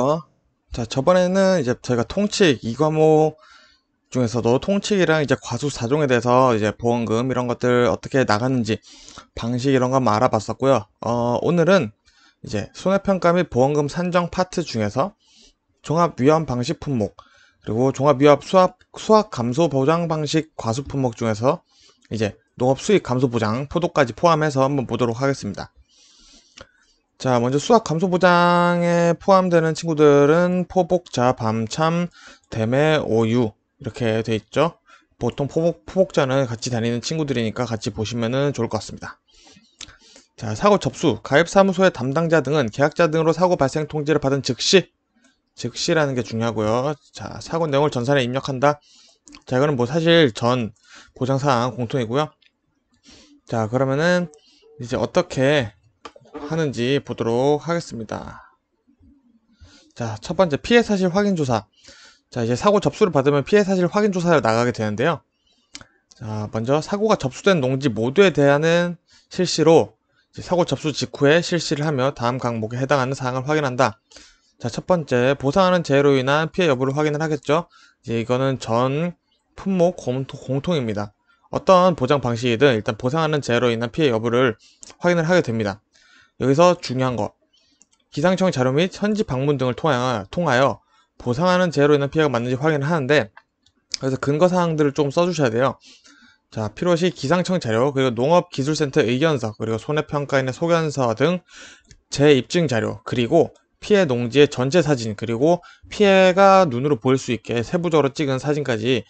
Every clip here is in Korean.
어? 자, 저번에는 이제 저희가 통칙 이 과목 중에서도 통칙이랑 이제 과수 사종에 대해서 이제 보험금 이런 것들 어떻게 나가는지 방식 이런 것만 알아봤었고요. 어, 오늘은 이제 손해평가 및 보험금 산정 파트 중에서 종합위험 방식 품목 그리고 종합위험 수학, 수학 감소 보장 방식 과수 품목 중에서 이제 농업 수익 감소 보장 포도까지 포함해서 한번 보도록 하겠습니다. 자, 먼저 수학 감소부장에 포함되는 친구들은 포복자, 밤참, 대매, 오유 이렇게 돼 있죠. 보통 포복, 포복자는 같이 다니는 친구들이니까 같이 보시면 좋을 것 같습니다. 자, 사고 접수, 가입사무소의 담당자 등은 계약자 등으로 사고 발생 통지를 받은 즉시, 즉시라는 게 중요하고요. 자, 사고 내용을 전산에 입력한다. 자, 이거는 뭐 사실 전 보장사항 공통이고요. 자, 그러면은 이제 어떻게 하는지 보도록 하겠습니다. 자, 첫 번째 피해 사실 확인 조사. 자, 이제 사고 접수를 받으면 피해 사실 확인 조사를 나가게 되는데요. 자, 먼저 사고가 접수된 농지 모두에 대한 실시로 사고 접수 직후에 실시를 하며 다음 강목에 해당하는 사항을 확인한다. 자, 첫 번째 보상하는 재해로 인한 피해 여부를 확인을 하겠죠. 이제 이거는 전 품목 공통, 입니다 어떤 보장 방식이든 일단 보상하는 재해로 인한 피해 여부를 확인을 하게 됩니다. 여기서 중요한 것. 기상청 자료 및 현지 방문 등을 통하여, 통하여 보상하는 제로 인한 피해가 맞는지 확인을 하는데 그래서 근거 사항들을 좀 써주셔야 돼요. 자, 필요시 기상청 자료, 그리고 농업기술센터 의견서, 그리고 손해평가인의 소견서 등 재입증 자료, 그리고 피해 농지의 전체 사진, 그리고 피해가 눈으로 보일 수 있게 세부적으로 찍은 사진까지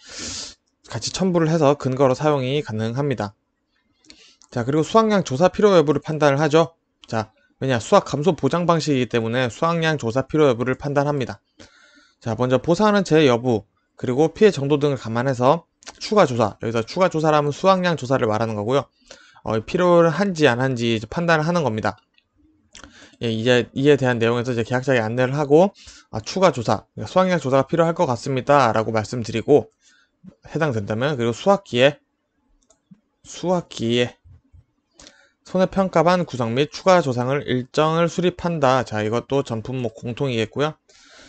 같이 첨부를 해서 근거로 사용이 가능합니다. 자, 그리고 수확량 조사 필요 여부를 판단을 하죠. 자, 왜냐 수학 감소 보장 방식이기 때문에 수학량 조사 필요 여부를 판단합니다. 자, 먼저 보상하는 제 여부 그리고 피해 정도 등을 감안해서 추가 조사 여기서 추가 조사라면 수학량 조사를 말하는 거고요. 어, 필요를 한지 안 한지 판단을 하는 겁니다. 예, 이제 이에 대한 내용에서 이제 계약자에 게 안내를 하고 아, 추가 조사 그러니까 수학량 조사가 필요할 것 같습니다라고 말씀드리고 해당된다면 그리고 수학기에 수학기에 손해평가반 구성 및 추가 조상을 일정을 수립한다. 자, 이것도 전품목 뭐 공통이겠고요.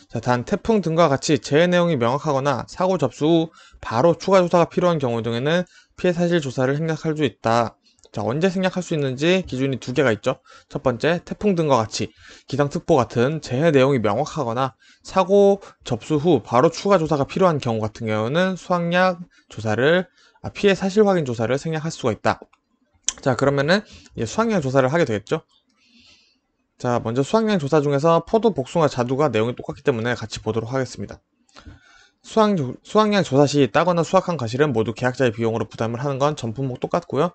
자, 단 태풍 등과 같이 재해 내용이 명확하거나 사고 접수 후 바로 추가 조사가 필요한 경우 등에는 피해 사실 조사를 생략할 수 있다. 자, 언제 생략할 수 있는지 기준이 두 개가 있죠. 첫 번째, 태풍 등과 같이 기상특보 같은 재해 내용이 명확하거나 사고 접수 후 바로 추가 조사가 필요한 경우 같은 경우는 수확량 조사를 아, 피해 사실 확인 조사를 생략할 수가 있다. 자 그러면은 수학여행 조사를 하게 되겠죠 자 먼저 수학여행 조사 중에서 포도, 복숭아, 자두가 내용이 똑같기 때문에 같이 보도록 하겠습니다 수학, 수학량 조사 시 따거나 수확한 과실은 모두 계약자의 비용으로 부담을 하는 건전 품목 똑같고요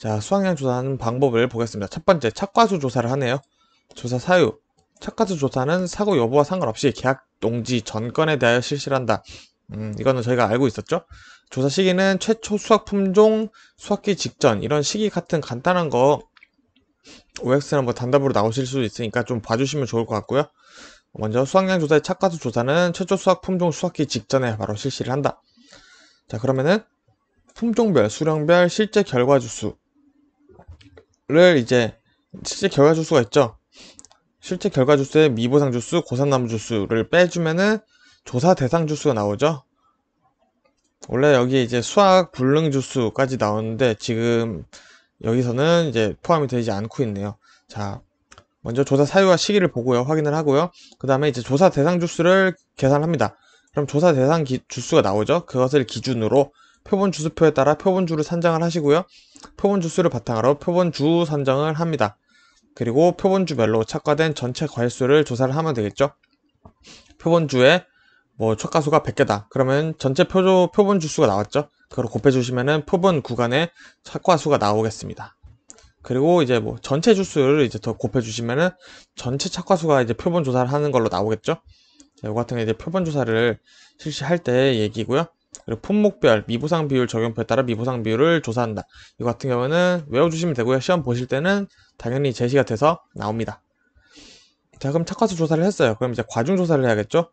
자수학여행 조사하는 방법을 보겠습니다 첫 번째 착과수 조사를 하네요 조사 사유 착과수 조사는 사고 여부와 상관없이 계약 농지 전건에 대하여 실시한다 음 이거는 저희가 알고 있었죠 조사 시기는 최초 수확 품종, 수확기 직전 이런 시기 같은 간단한 거 OX나 뭐 단답으로 나오실 수도 있으니까 좀 봐주시면 좋을 것 같고요. 먼저 수확량 조사의 착과수 조사는 최초 수확 품종 수확기 직전에 바로 실시를 한다. 자 그러면은 품종별, 수령별, 실제 결과 주수를 이제 실제 결과 주수가 있죠. 실제 결과 주수에 미보상 주수, 고산나무 주수를 빼주면은 조사 대상 주수가 나오죠. 원래 여기 이제 수학 불능 주수까지 나오는데 지금 여기서는 이제 포함이 되지 않고 있네요. 자, 먼저 조사 사유와 시기를 보고요. 확인을 하고요. 그 다음에 이제 조사 대상 주수를 계산합니다. 그럼 조사 대상 기, 주수가 나오죠. 그것을 기준으로 표본 주수표에 따라 표본 주를 산정을 하시고요. 표본 주수를 바탕으로 표본 주 산정을 합니다. 그리고 표본 주별로 착과된 전체 과일수를 조사를 하면 되겠죠. 표본 주에 뭐첫 가수가 100개다. 그러면 전체 표조, 표본 주수가 나왔죠. 그걸 곱해주시면은 표본 구간의 첫 가수가 나오겠습니다. 그리고 이제 뭐 전체 주수를 이제 더 곱해주시면은 전체 착화수가 이제 표본 조사를 하는 걸로 나오겠죠. 자, 요 같은 게 이제 표본 조사를 실시할 때 얘기고요. 그리고 품목별 미보상 비율 적용표에 따라 미보상 비율을 조사한다. 이 같은 경우는 외워주시면 되고요. 시험 보실 때는 당연히 제시가 돼서 나옵니다. 자 그럼 착화수 조사를 했어요. 그럼 이제 과중 조사를 해야겠죠.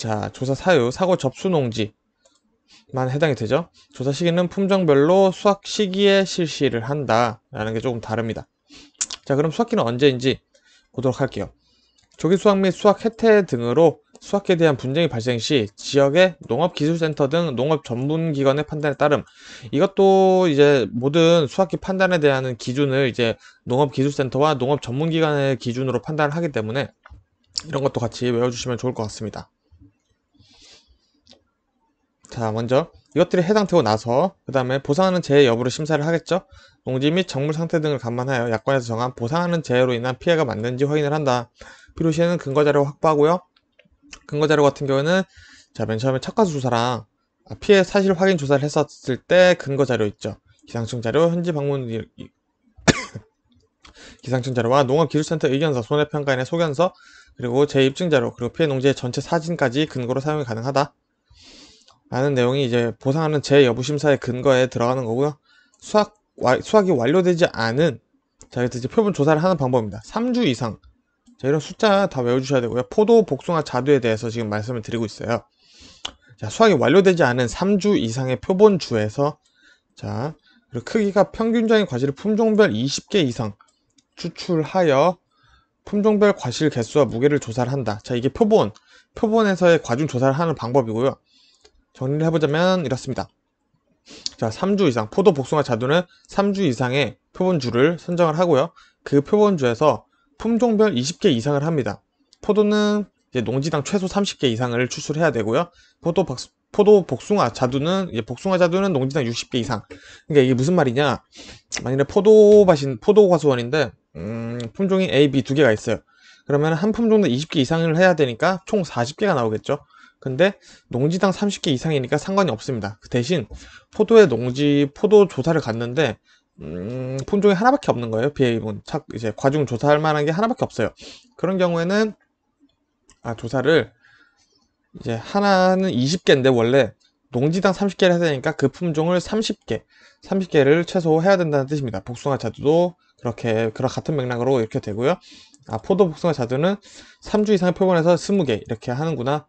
자, 조사 사유, 사고 접수 농지만 해당이 되죠. 조사 시기는 품종별로 수확 시기에 실시를 한다라는 게 조금 다릅니다. 자, 그럼 수확기는 언제인지 보도록 할게요. 조기 수확 및 수확 혜택 등으로 수확에 대한 분쟁이 발생 시 지역의 농업기술센터 등 농업 전문기관의 판단에 따름 이것도 이제 모든 수확기 판단에 대한 기준을 이제 농업기술센터와 농업 전문기관의 기준으로 판단을 하기 때문에 이런 것도 같이 외워주시면 좋을 것 같습니다. 자 먼저 이것들이 해당되고 나서 그 다음에 보상하는 재해 여부를 심사를 하겠죠 농지 및 정물 상태 등을 감안하여 약관에서 정한 보상하는 재해로 인한 피해가 맞는지 확인을 한다 필요시에는 근거자료 확보하고요 근거자료 같은 경우에는 자 맨 처음에 착가수 조사랑 아, 피해 사실 확인 조사를 했었을 때 근거자료 있죠 기상청 자료 현지 방문 기상청 자료와 농업기술센터 의견서, 손해평가인의 소견서, 그리고 재입증 자료, 그리고 피해 농지의 전체 사진까지 근거로 사용이 가능하다. 라는 내용이 이제 보상하는 제여부심사의 근거에 들어가는 거고요. 수학, 와, 수학이 완료되지 않은 자, 이제 표본 조사를 하는 방법입니다. 3주 이상. 자, 이런 숫자 다 외워주셔야 되고요. 포도, 복숭아, 자두에 대해서 지금 말씀을 드리고 있어요. 자, 수학이 완료되지 않은 3주 이상의 표본주에서 자, 그리고 크기가 평균적인 과실을 품종별 20개 이상 추출하여 품종별 과실 개수와 무게를 조사를 한다. 자, 이게 표본, 표본에서의 과중 조사를 하는 방법이고요. 정리를 해보자면 이렇습니다. 자, 3주 이상 포도 복숭아 자두는 3주 이상의 표본주를 선정을 하고요. 그 표본주에서 품종별 20개 이상을 합니다. 포도는 농지당 최소 30개 이상을 추출해야 되고요. 포도, 박, 포도 복숭아 자두는 복숭아 자두는 농지당 60개 이상. 그러니까 이게 무슨 말이냐? 만약에 포도밭인 포도 과수원인데 음, 품종이 A, B 두 개가 있어요. 그러면 한 품종당 20개 이상을 해야 되니까 총 40개가 나오겠죠. 근데 농지당 30개 이상이니까 상관이 없습니다. 그 대신 포도의 농지 포도 조사를 갔는데 음, 품종이 하나밖에 없는 거예요. 비해분착 이제 과중 조사할 만한 게 하나밖에 없어요. 그런 경우에는 아 조사를 이제 하나는 20개인데 원래 농지당 30개를 해야 되니까 그 품종을 30개, 30개를 최소 해야 된다는 뜻입니다. 복숭아 자두도 그렇게 그런 같은 맥락으로 이렇게 되고요. 아 포도 복숭아 자두는 3주 이상의 표본해서 20개 이렇게 하는구나.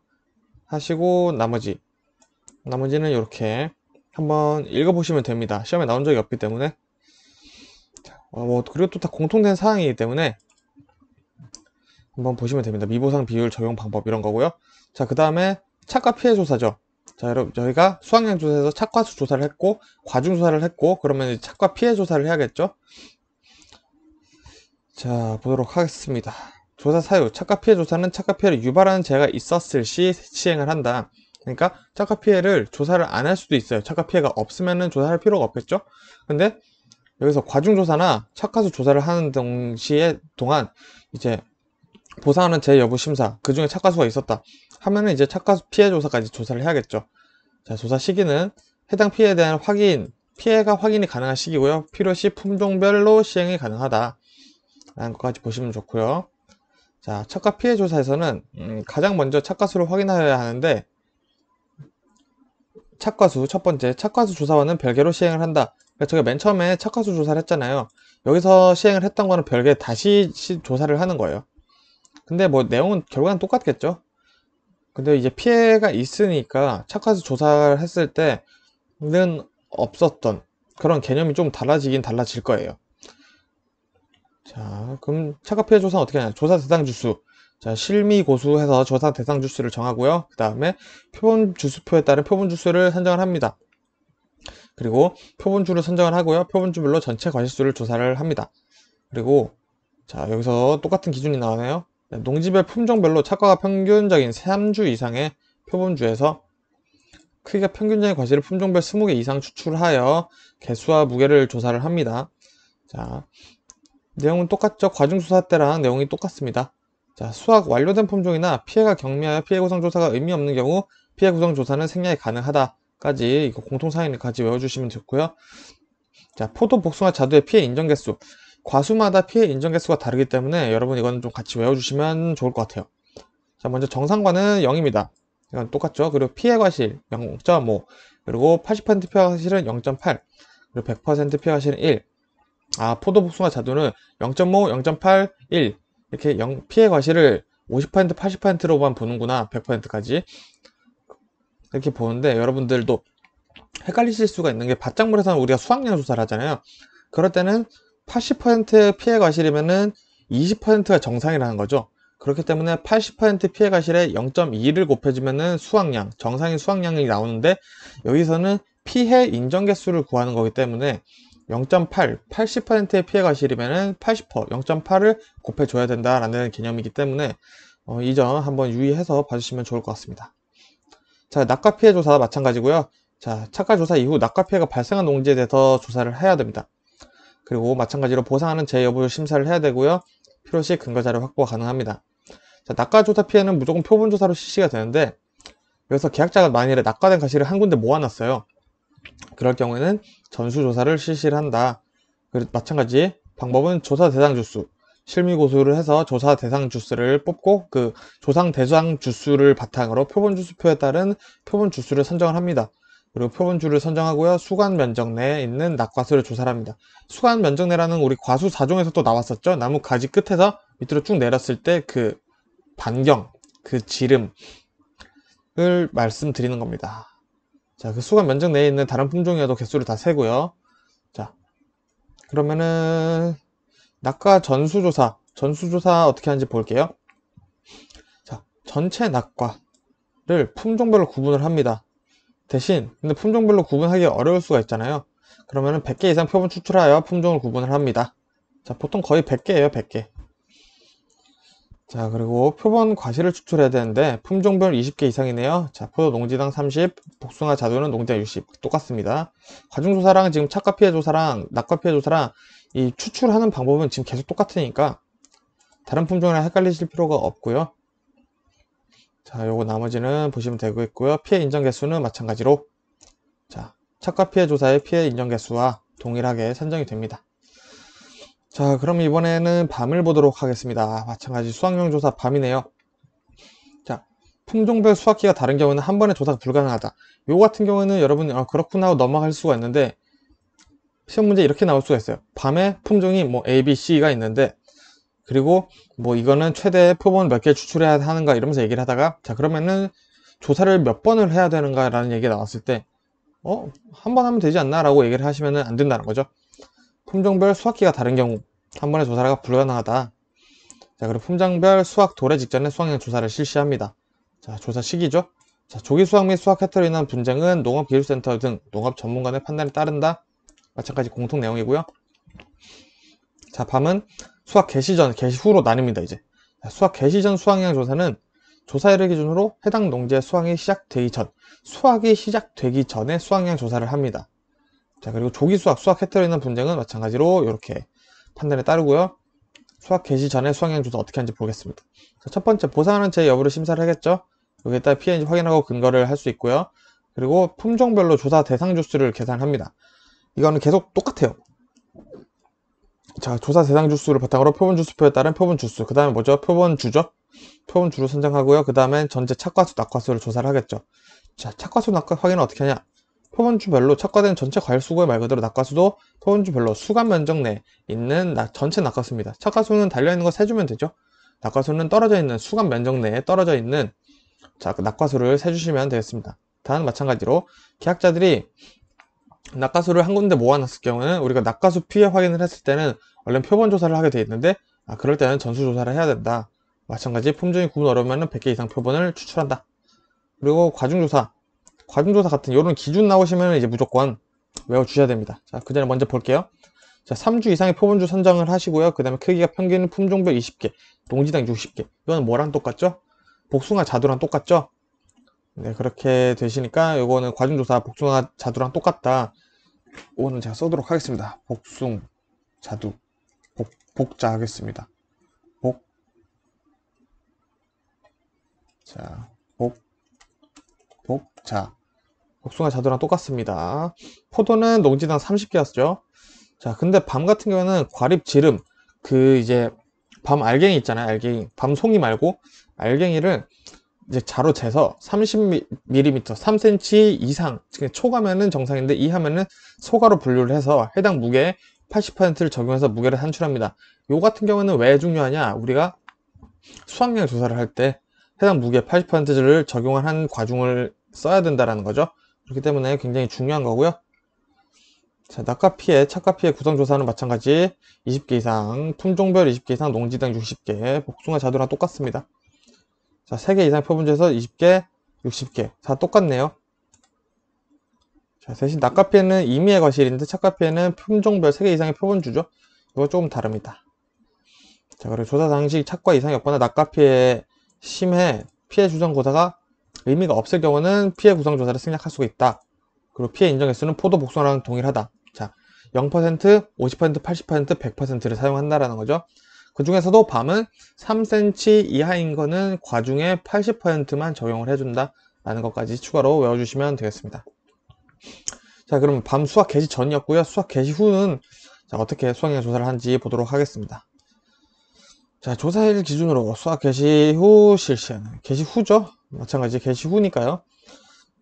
하시고 나머지 나머지는 이렇게 한번 읽어보시면 됩니다. 시험에 나온 적이 없기 때문에 어, 뭐 그리고 또 다 공통된 사항이기 때문에 한번 보시면 됩니다. 미보상 비율 적용 방법 이런 거고요. 자 그 다음에 착과 피해 조사죠. 자 여러분 저희가 수학량 조사에서 착과 조사를 했고 과중 조사를 했고 그러면 착과 피해 조사를 해야겠죠. 자 보도록 하겠습니다. 조사 사유, 착각 피해 조사는 착각 피해를 유발하는 죄가 있었을 시 시행을 한다. 그러니까 착각 피해를 조사를 안 할 수도 있어요. 착각 피해가 없으면 조사할 필요가 없겠죠? 근데 여기서 과중조사나 착가수 조사를 하는 동시에 동안 이제 보상하는 재여부 심사, 그 중에 착가수가 있었다. 하면은 이제 착가수 피해 조사까지 조사를 해야겠죠. 자, 조사 시기는 해당 피해에 대한 확인, 피해가 확인이 가능한 시기고요. 필요시 품종별로 시행이 가능하다. 라는 것까지 보시면 좋고요. 자, 착각 피해 조사에서는 음, 가장 먼저 착과수를 확인하여야 하는데 착과수 첫 번째 착과수 조사와는 별개로 시행을 한다. 그러니까 제가 맨 처음에 착과수 조사를 했잖아요. 여기서 시행을 했던 거는 별개 다시 조사를 하는 거예요. 근데 뭐 내용은 결과는 똑같겠죠. 근데 이제 피해가 있으니까 착과수 조사를 했을 때는 없었던 그런 개념이 좀 달라지긴 달라질 거예요. 자, 그럼 차가 피해 조사는 어떻게 하냐? 조사 대상 주수. 자, 실미 고수 해서 조사 대상 주수를 정하고요. 그 다음에 표본 주수표에 따른 표본 주수를 선정을 합니다. 그리고 표본주를 선정을 하고요. 표본주별로 전체 과실수를 조사를 합니다. 그리고 자, 여기서 똑같은 기준이 나오네요. 네, 농지별 품종별로 착과가 평균적인 3주 이상의 표본주에서 크기가 평균적인 과실을 품종별 20개 이상 추출하여 개수와 무게를 조사를 합니다. 자, 내용은 똑같죠. 과중수사 때랑 내용이 똑같습니다. 자, 수학 완료된 품종이나 피해가 경미하여 피해 구성 조사가 의미 없는 경우 피해 구성 조사는 생략이 가능하다까지 이거 공통사항을 같이 외워주시면 좋고요. 자, 포도 복숭아 자두의 피해 인정 개수. 과수마다 피해 인정 개수가 다르기 때문에 여러분 이건 좀 같이 외워주시면 좋을 것 같아요. 자, 먼저 정상과는 0입니다. 이건 똑같죠. 그리고 피해 과실 0.5, 그리고 80% 피해 과실은 0.8, 그리고 100% 피해 과실은 1, 아 포도 복숭아 자두는 0.5, 0.8, 1 이렇게 0, 피해 과실을 50% 80%로만 보는구나 100%까지 이렇게 보는데 여러분들도 헷갈리실 수가 있는 게 바짝물에서는 우리가 수확량 조사를 하잖아요 그럴 때는 80% 피해 과실이면은 20%가 정상이라는 거죠 그렇기 때문에 80% 피해 과실에 0.2를 곱해주면은 수확량, 정상인 수확량이 나오는데 여기서는 피해 인정 개수를 구하는 거기 때문에 0.8, 80%의 피해가 실리면 8 0 0.8을 곱해줘야 된다라는 개념이기 때문에 어, 이점 한번 유의해서 봐주시면 좋을 것 같습니다. 자, 낙과 피해 조사 마찬가지고요. 자, 착각 조사 이후 낙과 피해가 발생한 농지에 대해서 조사를 해야 됩니다. 그리고 마찬가지로 보상하는 제 여부를 심사를 해야 되고요. 필요시 근거자료 확보가 가능합니다. 자, 낙과 조사 피해는 무조건 표본 조사로 실시가 되는데 여기서 계약자가 만일에 낙과된 가시를 한 군데 모아놨어요. 그럴 경우에는 전수조사를 실시를 한다. 마찬가지 방법은 조사 대상 주수, 실미 고수를 해서 조사 대상 주수를 뽑고 그 조상 대상 주수를 바탕으로 표본 주수표에 따른 표본 주수를 선정을 합니다. 그리고 표본주를 선정하고요. 수관 면적 내에 있는 낙과수를 조사를 합니다. 수관 면적 내라는 우리 과수 4종에서 또 나왔었죠. 나무 가지 끝에서 밑으로 쭉 내렸을 때 그 반경, 그 지름을 말씀드리는 겁니다. 자, 그 수감 면적 내에 있는 다른 품종이어도 개수를 다 세고요. 자, 그러면은 낙과 전수조사, 전수조사 어떻게 하는지 볼게요. 자, 전체 낙과를 품종별로 구분을 합니다. 대신 근데 품종별로 구분하기 어려울 수가 있잖아요. 그러면은 100개 이상 표본 추출하여 품종을 구분을 합니다. 자, 보통 거의 100개예요, 100개. 자 그리고 표본 과실을 추출해야 되는데 품종별 20개 이상이네요 자 포도 농지당 30 복숭아 자두는 농지당 60 똑같습니다 과중조사랑 지금 착과 피해 조사랑 낙과 피해 조사랑 이 추출하는 방법은 지금 계속 똑같으니까 다른 품종이랑 헷갈리실 필요가 없고요 자 요거 나머지는 보시면 되겠고요 피해 인정 개수는 마찬가지로 자 착과 피해 조사의 피해 인정 개수와 동일하게 산정이 됩니다 자 그럼 이번에는 밤을 보도록 하겠습니다 마찬가지 수학용 조사 밤이네요 자 품종별 수학기가 다른 경우는 한 번에 조사 가 불가능하다 요 같은 경우는 에 여러분 아, 그렇구나 하고 넘어갈 수가 있는데 시험 문제 이렇게 나올 수가 있어요 밤에 품종이 뭐 A, B, C가 있는데 그리고 뭐 이거는 최대 표본 몇 개 추출해야 하는가 이러면서 얘기를 하다가 자 그러면은 조사를 몇 번을 해야 되는가 라는 얘기가 나왔을 때 어? 한 번 하면 되지 않나? 라고 얘기를 하시면 안 된다는 거죠 품종별 수확기가 다른 경우 한 번의 조사가 불가능하다. 자, 그리고 품종별 수확 도래 직전에 수확량 조사를 실시합니다. 자, 조사 시기죠. 자, 조기 수확 및 수확 해태로 인한 분쟁은 농업기술센터 등 농업 전문가의 판단에 따른다. 마찬가지 공통 내용이고요. 자, 밤은 수확 개시 전, 개시 후로 나뉩니다, 이제. 자, 수확 개시 전 수확량 조사는 조사일을 기준으로 해당 농지의 수확이 시작되기 전, 수확이 시작되기 전에 수확량 조사를 합니다. 자 그리고 조기 수학, 수학 해태로 있는 분쟁은 마찬가지로 이렇게 판단에 따르고요. 수학 개시 전에 수학여행 조사 어떻게 하는지 보겠습니다. 자, 첫 번째 보상하는 제 여부를 심사를 하겠죠. 여기에 따라 피해인지 확인하고 근거를 할 수 있고요. 그리고 품종별로 조사 대상 주수를 계산합니다. 이거는 계속 똑같아요. 자 조사 대상 주수를 바탕으로 표본 주수표에 따른 표본 주수 그 다음에 뭐죠? 표본 주죠? 표본 주로 선정하고요. 그다음에 전체 착과수, 낙과수를 조사를 하겠죠. 자 착과수, 낙과 확인은 어떻게 하냐? 표본주별로 착과된 전체 과일 수거의말 그대로 낙과수도 표본주별로수감 면적 내에 있는 나, 전체 낙과수입니다. 착과수는 달려있는 거 세주면 되죠. 낙과수는 떨어져 있는 수감 면적 내에 떨어져 있는 자, 낙과수를 그 세주시면 되겠습니다. 단 마찬가지로 기학자들이 낙과수를 한 군데 모아놨을 경우는 우리가 낙과수 피해 확인을 했을 때는 얼른 표본 조사를 하게 되어 있는데 아, 그럴 때는 전수 조사를 해야 된다. 마찬가지 품종이 구분 어려우면 100개 이상 표본을 추출한다. 그리고 과중조사 과중조사 같은 이런 기준 나오시면 이제 무조건 외워주셔야 됩니다. 자, 그 전에 먼저 볼게요. 자, 3주 이상의 표본주 선정을 하시고요. 그 다음에 크기가 평균 품종별 20개, 농지당 60개. 이거는 뭐랑 똑같죠? 복숭아 자두랑 똑같죠? 네, 그렇게 되시니까 이거는 과중조사 복숭아 자두랑 똑같다. 이거는 제가 써도록 하겠습니다. 복숭, 자두, 복, 복자 하겠습니다. 복, 자, 복, 복자. 복숭아 자두랑 똑같습니다. 포도는 농지당 30개였죠. 자, 근데 밤 같은 경우에는 과립 지름, 그 이제 밤 알갱이 있잖아요. 알갱이. 밤 송이 말고 알갱이를 이제 자로 재서 30mm, 3cm 이상, 즉 초가면은 정상인데 이하면은 소가로 분류를 해서 해당 무게 80%를 적용해서 무게를 산출합니다. 요 같은 경우에는 왜 중요하냐? 우리가 수확량 조사를 할 때 해당 무게 80%를 적용한 과중을 써야 된다라는 거죠. 그렇기 때문에 굉장히 중요한 거고요. 자, 낙가 피해, 착가 피해 구성 조사는 마찬가지 20개 이상, 품종별 20개 이상, 농지당 60개, 복숭아 자두랑 똑같습니다. 자, 3개 이상 표본지에서 20개, 60개. 다 똑같네요. 자, 대신 낙가 피해는 임의의 과실인데 착가 피해는 품종별 3개 이상의 표본주죠. 이거 조금 다릅니다. 자, 그리고 조사 당시 착과 이상이 없거나 낙가 피해 심해 피해 주정 고사가 의미가 없을 경우는 피해 구성 조사를 생략할 수가 있다. 그리고 피해 인정 횟수는 포도 복숭아랑 동일하다. 자, 0%, 50%, 80%, 100%를 사용한다라는 거죠. 그 중에서도 밤은 3cm 이하인 거는 과중의 80%만 적용을 해준다. 라는 것까지 추가로 외워주시면 되겠습니다. 자, 그럼 밤 수학 개시 전이었고요. 수학 개시 후는 자, 어떻게 수학량 조사를 한지 보도록 하겠습니다. 자, 조사일 기준으로 수학 개시 후 실시하는, 개시 후죠? 마찬가지 개시 후니까요.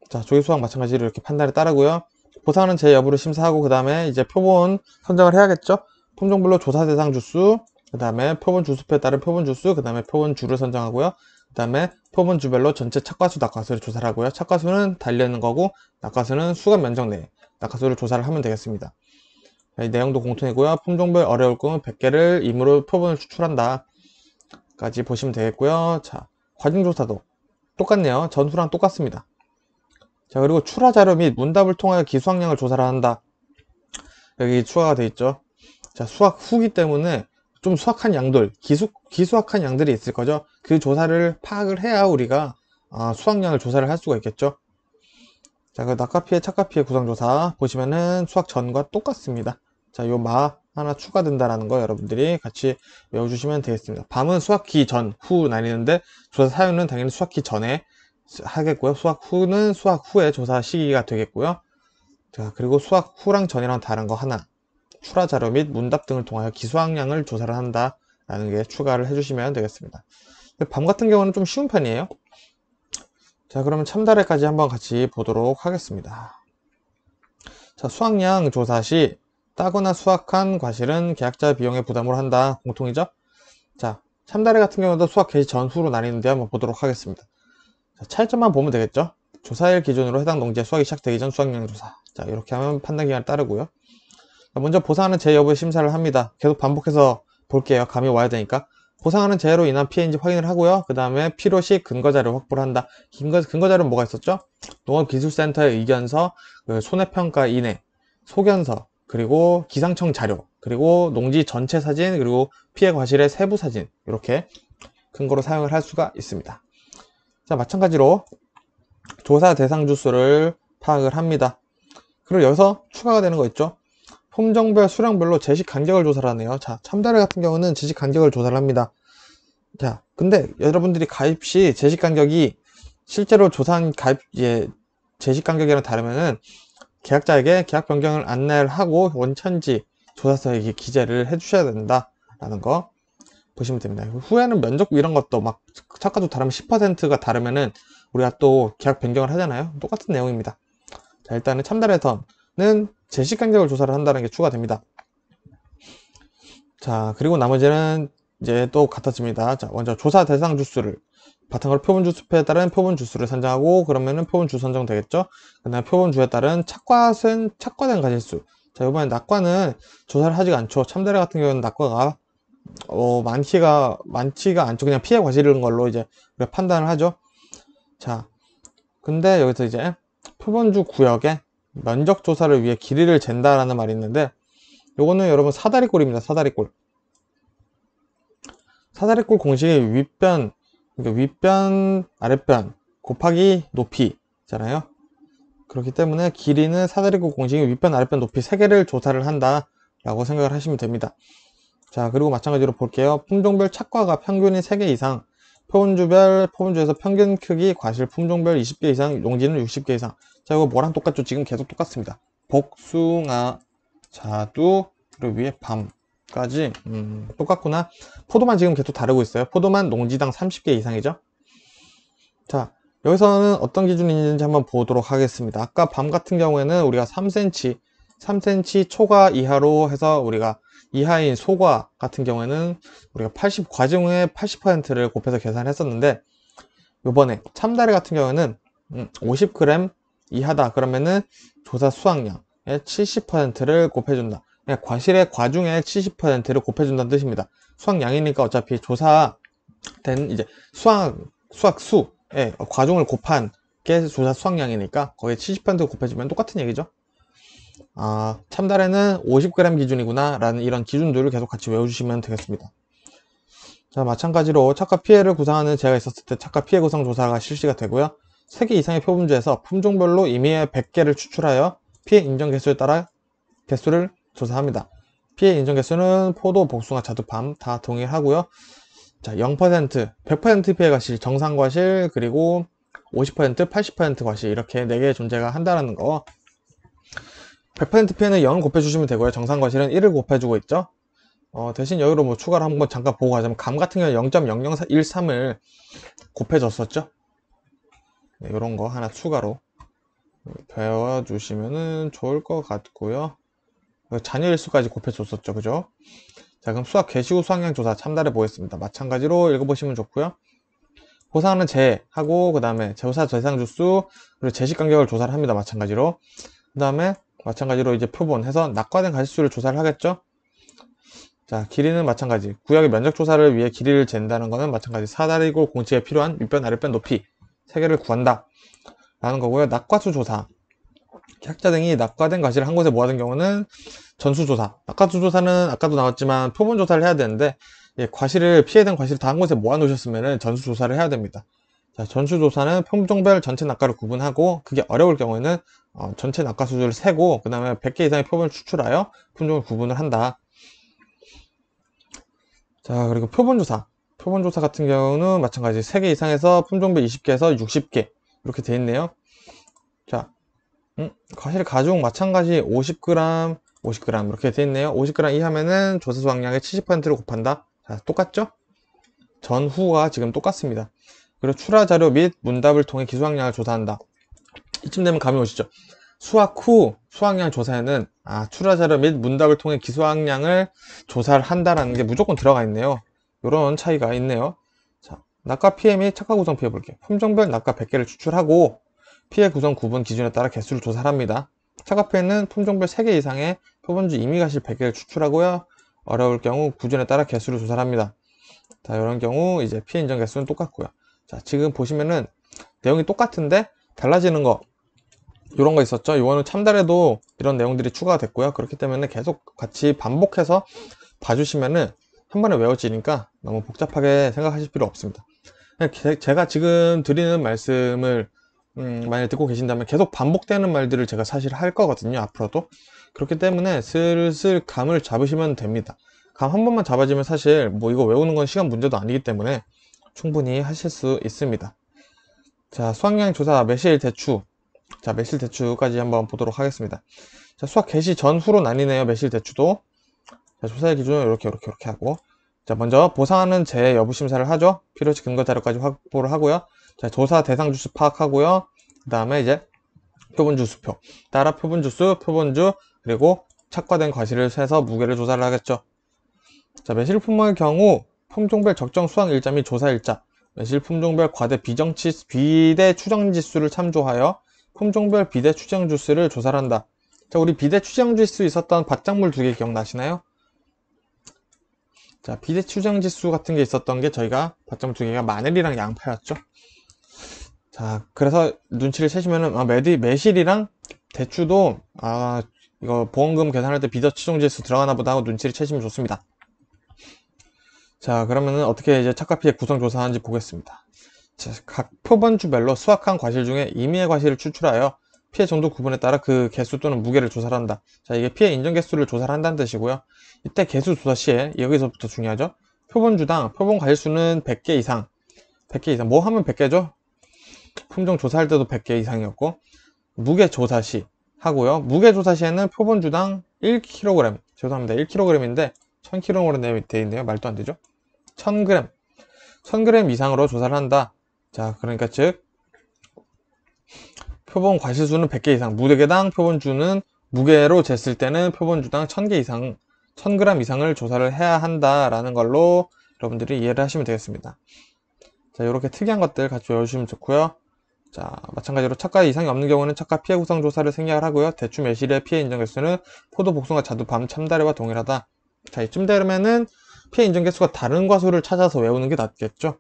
자, 조회수와 마찬가지로 이렇게 판단에 따르고요. 보상은 제 여부를 심사하고 그 다음에 이제 표본 선정을 해야겠죠. 품종별로 조사 대상 주수, 그 다음에 표본 주수표에 따른 표본 주수, 그 다음에 표본 주를 선정하고요. 그 다음에 표본 주별로 전체 착과수, 낙과수를 조사를 하고요. 착과수는 달려있는 거고 낙과수는 수간 면적 내에 낙과수를 조사를 하면 되겠습니다. 네, 내용도 공통이고요. 품종별 어려울 꿈 100개를 임으로 표본을 추출한다. 까지 보시면 되겠고요. 자, 과중조사도 똑같네요. 전수랑 똑같습니다. 자 그리고 출하 자료 및 문답을 통하여 기수학량을 조사를 한다. 여기 추가가 돼 있죠. 자 수학 후기 때문에 좀 수학한 양들, 기수, 기수학한 양들이 있을 거죠. 그 조사를 파악을 해야 우리가 아, 수학량을 조사를 할 수가 있겠죠. 자, 그낙하피의착가피의 구성조사 보시면은 수학 전과 똑같습니다. 자, 요 마, 하나 추가된다라는 거 여러분들이 같이 외워주시면 되겠습니다. 밤은 수학기 전, 후 나뉘는데 조사 사유는 당연히 수학기 전에 하겠고요. 수학 후는 수학 후에 조사 시기가 되겠고요. 자, 그리고 수학 후랑 전이랑 다른 거 하나. 출하 자료 및 문답 등을 통하여 기수학량을 조사를 한다라는 게 추가를 해주시면 되겠습니다. 밤 같은 경우는 좀 쉬운 편이에요. 자, 그러면 참다래까지 한번 같이 보도록 하겠습니다. 자, 수학량 조사 시 따거나 수확한 과실은 계약자 비용에부담을 한다. 공통이죠? 자, 참다래 같은 경우도 수확 개시 전후로 나뉘는데 한번 보도록 하겠습니다. 자, 차이점만 보면 되겠죠? 조사일 기준으로 해당 농지의 수확이 시작되기 전 수확량 조사. 자, 이렇게 하면 판단 기간을 따르고요. 자, 먼저 보상하는 제 여부 의 심사를 합니다. 계속 반복해서 볼게요. 감이 와야 되니까. 보상하는 제로 인한 피해인지 확인을 하고요. 그 다음에 필요시 근거자료 확보를 한다. 근거, 근거자료는 뭐가 있었죠? 농업기술센터의 의견서, 그 손해평가 이내, 소견서, 그리고 기상청 자료, 그리고 농지 전체 사진, 그리고 피해 과실의 세부 사진 이렇게 근거로 사용을 할 수가 있습니다. 자 마찬가지로 조사 대상 주소를 파악을 합니다. 그리고 여기서 추가가 되는 거 있죠. 품종별 수량별로 제시 간격을 조사를 하네요. 자참다르 같은 경우는 제시 간격을 조사를 합니다. 자 근데 여러분들이 가입 시 제시 간격이 실제로 조사한 가입 예, 제시 간격이랑 다르면은 계약자에게 계약 변경을 안내를 하고 원천지 조사서에 기재를 해주셔야 된다라는 거 보시면 됩니다. 후에는 면적 이런 것도 막 착가도 다르면 10%가 다르면은 우리가 또 계약 변경을 하잖아요. 똑같은 내용입니다. 자, 일단은 참달에서는 제시간격을 조사를 한다는 게 추가됩니다. 자, 그리고 나머지는 이제 또 같아집니다. 자, 먼저 조사 대상 주수를 바탕으로 표본 주수표에 따른 표본 주수를 선정하고 그러면은 표본 주 선정 되겠죠 그 다음 표본 주에 따른 착과은 착과된 가질수 자 이번에 낙과는 조사를 하지가 않죠 참대례 같은 경우는 낙과가 어, 많지가 많지가 않죠 그냥 피해 과실인 걸로 이제 우리가 판단을 하죠 자 근데 여기서 이제 표본주 구역에 면적 조사를 위해 길이를 잰다라는 말이 있는데 요거는 여러분 사다리꼴입니다 사다리꼴 사다리꼴 공식의 윗변 그러니까 윗변, 아랫변 곱하기 높이잖아요. 그렇기 때문에 길이는 사다리구 공식이 윗변, 아랫변, 높이 3개를 조사를 한다라고 생각을 하시면 됩니다. 자, 그리고 마찬가지로 볼게요. 품종별 착과가 평균이 3개 이상, 표본주별, 표본주에서 평균 크기, 과실 품종별 20개 이상, 용지는 60개 이상. 자, 이거 뭐랑 똑같죠? 지금 계속 똑같습니다. 복숭아, 자두, 그리고 위에 밤. 까지 음, 똑같구나 포도만 지금 계속 다르고 있어요 포도만 농지당 30개 이상이죠 자 여기서는 어떤 기준이있는지 한번 보도록 하겠습니다 아까 밤 같은 경우에는 우리가 3cm 3cm 초과 이하로 해서 우리가 이하인 소과 같은 경우에는 우리가 80과정의 80%를 그 곱해서 계산했었는데 요번에 참다리 같은 경우에는 50g 음, 이하다 그러면은 조사 수확량의 70%를 곱해준다 예, 과실의 과중의 70%를 곱해준다는 뜻입니다. 수학량이니까 어차피 조사된 이제 수학 수학수의 과중을 곱한 게 조사 수학량이니까 거기에 70% 곱해주면 똑같은 얘기죠. 아, 참다래는 50g 기준이구나 라는 이런 기준들을 계속 같이 외워주시면 되겠습니다. 자, 마찬가지로 착과 피해를 구상하는 제가 있었을 때 착과 피해 구상 조사가 실시가 되고요. 3개 이상의 표본주에서 품종별로 임의의 100개를 추출하여 피해 인정 개수에 따라 개수를 조사합니다. 피해 인정 개수는 포도, 복숭아, 자두팜 다 동일하고요. 자, 0%, 100% 피해 과실, 정상 과실, 그리고 50%, 80% 과실 이렇게 4개의 존재가 한다는 거. 100% 피해는 0을 곱해주시면 되고요. 정상 과실은 1을 곱해주고 있죠. 어, 대신 여기로 뭐 추가를 한번 잠깐 보고 가자면 감 같은 경우는 0.0013을 곱해줬었죠. 네, 이런 거 하나 추가로 배워주시면 좋을 것 같고요. 어, 잔여 일수까지 곱해줬었죠. 그죠? 자 그럼 수학 개시후 수학량 조사 참달해 보겠습니다. 마찬가지로 읽어보시면 좋고요. 보상은 제 하고 그 다음에 제 조사 대상 주수 그리고 제시 간격을 조사를 합니다. 마찬가지로 그 다음에 마찬가지로 이제 표본 해서 낙과된 가짓수를 조사를 하겠죠. 자 길이는 마찬가지 구역의 면적 조사를 위해 길이를 잰다는 것은 마찬가지 사다리고 공치에 필요한 윗변 아랫변 높이 세 개를 구한다 라는 거고요. 낙과수 조사 학자등이 낙과된 과실을 한 곳에 모아둔 경우는 전수조사 낙과수조사는 아까도 나왔지만 표본조사를 해야 되는데 예, 과실을 피해된 과실을 다 한 곳에 모아놓으셨으면 전수조사를 해야 됩니다 자, 전수조사는 품종별 전체 낙과를 구분하고 그게 어려울 경우에는 어, 전체 낙과 수조를 세고 그 다음에 100개 이상의 표본을 추출하여 품종을 구분을 한다 자 그리고 표본조사 표본조사 같은 경우는 마찬가지 3개 이상에서 품종별 20개에서 60개 이렇게 돼 있네요 자 음, 사실 가죽 마찬가지 50g, 50g 이렇게 돼 있네요. 50g 이하면은 조사수확량의7 0를 곱한다. 자, 똑같죠? 전후가 지금 똑같습니다. 그리고 출하 자료 및 문답을 통해 기수 항량을 조사한다. 이쯤 되면 감이 오시죠? 수학 후 수학량 조사에는 아, 출하 자료 및 문답을 통해 기수 학량을 조사를 한다라는 게 무조건 들어가 있네요. 이런 차이가 있네요. 자, 낙과 p m 및 착화 구성 피해 볼게요. 품종별 낙과 100개를 추출하고 피해 구성 구분 기준에 따라 개수를 조사합니다. 차카에는 품종별 3개 이상의 표본주 이미 가실 100개를 추출하고요. 어려울 경우 구준에 따라 개수를 조사합니다. 자, 이런 경우 이제 피해 인정 개수는 똑같고요. 자, 지금 보시면은 내용이 똑같은데 달라지는 거 이런 거 있었죠. 이거는 참달에도 이런 내용들이 추가가 됐고요. 그렇기 때문에 계속 같이 반복해서 봐주시면은 한 번에 외워지니까 너무 복잡하게 생각하실 필요 없습니다. 제가 지금 드리는 말씀을 음, 만약 듣고 계신다면 계속 반복되는 말들을 제가 사실 할 거거든요 앞으로도 그렇기 때문에 슬슬 감을 잡으시면 됩니다 감 한 번만 잡아지면 사실 뭐 이거 외우는 건 시간 문제도 아니기 때문에 충분히 하실 수 있습니다 자 수학량 조사 매실 대추 자 매실 대추까지 한번 보도록 하겠습니다 자 수학 개시 전후로 나뉘네요 매실 대추도 자 조사의 기준은 이렇게 이렇게 이렇게 하고 자 먼저 보상하는 재 여부 심사를 하죠 필요시 근거 자료까지 확보를 하고요 자, 조사 대상 주수 파악하고요. 그 다음에 이제 표본 주수표. 따라 표본 주수, 표본주, 그리고 착과된 과실을 세서 무게를 조사를 하겠죠. 자, 매실 품목의 경우 품종별 적정 수확 일자 및 조사 일자, 매실 품종별 과대 비정치 비대 추정 지수를 참조하여 품종별 비대 추정 주수를 조사한다. 자, 우리 비대 추정 지수 있었던 밭작물 두 개 기억나시나요? 자, 비대 추정 지수 같은 게 있었던 게 저희가 밭작물 두 개가 마늘이랑 양파였죠. 자 그래서 눈치를 채시면은 아 매디 매실이랑 대추도 아 이거 보험금 계산할 때비더 치종지수 들어가나 보다 하고 눈치를 채시면 좋습니다 자 그러면은 어떻게 이제 착가피의 구성 조사하는지 보겠습니다 자, 각 표본주별로 수확한 과실 중에 임의의 과실을 추출하여 피해 정도 구분에 따라 그 개수 또는 무게를 조사를 한다 자 이게 피해 인정 개수를 조사를 한다는 뜻이고요 이때 개수 조사 시에 여기서부터 중요하죠 표본주당 표본 과실수는 100개 이상 100개 이상 뭐 하면 100개죠 품종 조사할 때도 100개 이상이었고 무게 조사 시 하고요 무게 조사 시에는 표본 주당 1kg 죄송합니다 1kg인데 1000kg으로 되어 있네요 말도 안 되죠 1000g 1000g 이상으로 조사를 한다 자 그러니까 즉 표본 과실수는 100개 이상 무게당 표본주는 무게로 쟀을 때는 표본주당 1000개 이상 1000g 이상을 조사를 해야 한다라는 걸로 여러분들이 이해를 하시면 되겠습니다 자 이렇게 특이한 것들 같이 외우시면 좋고요 자, 마찬가지로 착가 이상이 없는 경우는 착가 피해 구성 조사를 생략을 하고요. 대추 매실의 피해 인정 개수는 포도 복숭아 자두밤 참다래와 동일하다. 자, 이쯤 되면은 피해 인정 개수가 다른 과수를 찾아서 외우는 게 낫겠죠.